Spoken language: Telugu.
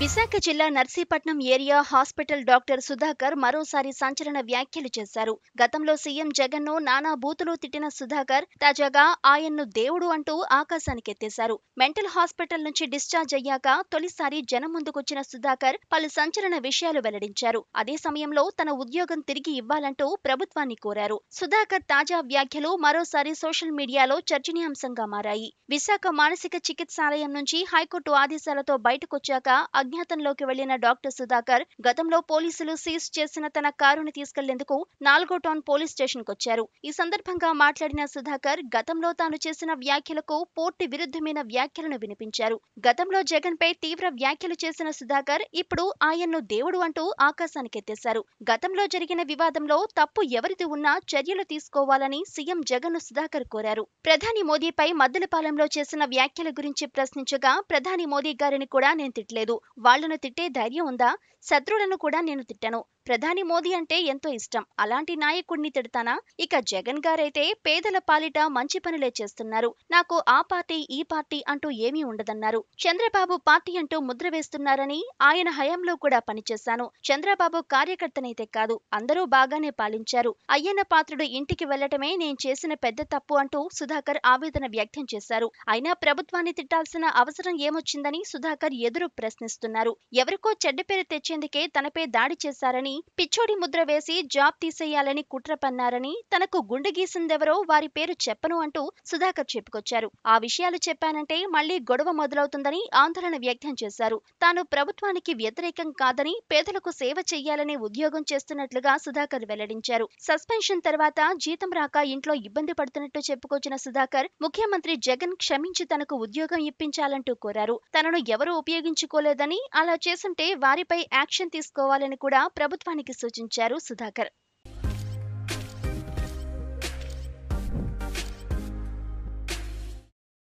విశాఖ జిల్లా Narsipatnam area hospital doctor Sudhakar మరోసారి సంచలన వ్యాఖ్యలు చేశారు గతంలో సీఎం జగన్ ను నానా బూతులు తిట్టిన సుధాకర్ తాజాగా ఆయన్ను దేవుడు అంటూ ఆకాశానికెత్తేశారు మెంటల్ హాస్పిటల్ నుంచి డిశ్చార్జ్ అయ్యాక తొలిసారి జనం ముందుకొచ్చిన సుధాకర్ పలు సంచలన విషయాలు వెల్లడించారు అదే సమయంలో తన ఉద్యోగం తిరిగి ఇవ్వాలంటూ ప్రభుత్వాన్ని కోరారు సుధాకర్ తాజా వ్యాఖ్యలు మరోసారి సోషల్ మీడియాలో చర్చనీయాంశంగా మారాయి విశాఖ మానసిక చికిత్సాలయం నుంచి హైకోర్టు ఆదేశాలతో బయటకొచ్చాక అజ్ఞాతంలోకి వెళ్లిన డాక్టర్ సుధాకర్ గతంలో పోలీసులు సీజ్ చేసిన తన కారును తీసుకెళ్లేందుకు నాలుగో టౌన్ పోలీస్ స్టేషన్కొచ్చారు ఈ సందర్భంగా మాట్లాడిన సుధాకర్ గతంలో తాను చేసిన వ్యాఖ్యలకు పూర్తి విరుద్ధమైన వ్యాఖ్యలను వినిపించారు గతంలో జగన్ పై తీవ్ర వ్యాఖ్యలు చేసిన సుధాకర్ ఇప్పుడు ఆయన్ను దేవుడు అంటూ ఆకాశానికెత్తేశారు గతంలో జరిగిన వివాదంలో తప్పు ఎవరిది ఉన్నా చర్యలు తీసుకోవాలని సీఎం జగన్ సుధాకర్ కోరారు ప్రధాని మోదీపై మద్దలపాలెంలో చేసిన వ్యాఖ్యల గురించి ప్రశ్నించగా ప్రధాని మోదీ గారిని కూడా నేను తిట్టలేదు వాళ్లను తిట్టే ధైర్యం ఉందా శత్రువులను కూడా నేను తిట్టను ప్రధాని మోదీ అంటే ఎంతో ఇష్టం అలాంటి నాయకుడిని తిడతానా ఇక జగన్ గారైతే పేదల పాలిట మంచి పనులే చేస్తున్నారు నాకు ఆ పార్టీ ఈ పార్టీ అంటూ ఏమీ ఉండదన్నారు చంద్రబాబు పార్టీ అంటూ ముద్ర వేస్తున్నారని ఆయన హయాంలో కూడా పనిచేశాను చంద్రబాబు కార్యకర్తనైతే కాదు అందరూ బాగానే పాలించారు అయ్యన్న పాత్రుడు ఇంటికి వెళ్లటమే నేను చేసిన పెద్ద తప్పు అంటూ సుధాకర్ ఆవేదన వ్యక్తం చేశారు అయినా ప్రభుత్వాన్ని తిట్టాల్సిన అవసరం ఏమొచ్చిందని సుధాకర్ ఎదురు ప్రశ్నిస్తున్నారు ఎవరికో చెడ్డ పేరు తెచ్చేందుకే తనపై దాడి చేశారని పట్టుకుని పిచ్చోడి ముద్ర వేసి జాబ్ తీసేయాలని కుట్ర పన్నారని తనకు గుండె గీసిందెవరో వారి పేరు చెప్పను అంటూ సుధాకర్ చెప్పుకొచ్చారు ఆ విషయాలు చెప్పానంటే మళ్లీ గొడవ మొదలవుతుందని ఆందోళన వ్యక్తం చేశారు తాను ప్రభుత్వానికి వ్యతిరేకం కాదని పేదలకు సేవ చేయాలనే ఉద్యోగం చేస్తున్నట్లుగా సుధాకర్ వెల్లడించారు సస్పెన్షన్ తర్వాత జీతం రాక ఇంట్లో ఇబ్బంది పడుతున్నట్టు చెప్పుకొచ్చిన సుధాకర్ ముఖ్యమంత్రి జగన్ క్షమించి తనకు ఉద్యోగం ఇప్పించాలంటూ కోరారు తనను ఎవరూ ఉపయోగించుకోలేదని అలా చేసుంటే వారిపై యాక్షన్ తీసుకోవాలని కూడా ప్రభుత్వం ప్రభుత్వానికి సూచించారు సుధాకర్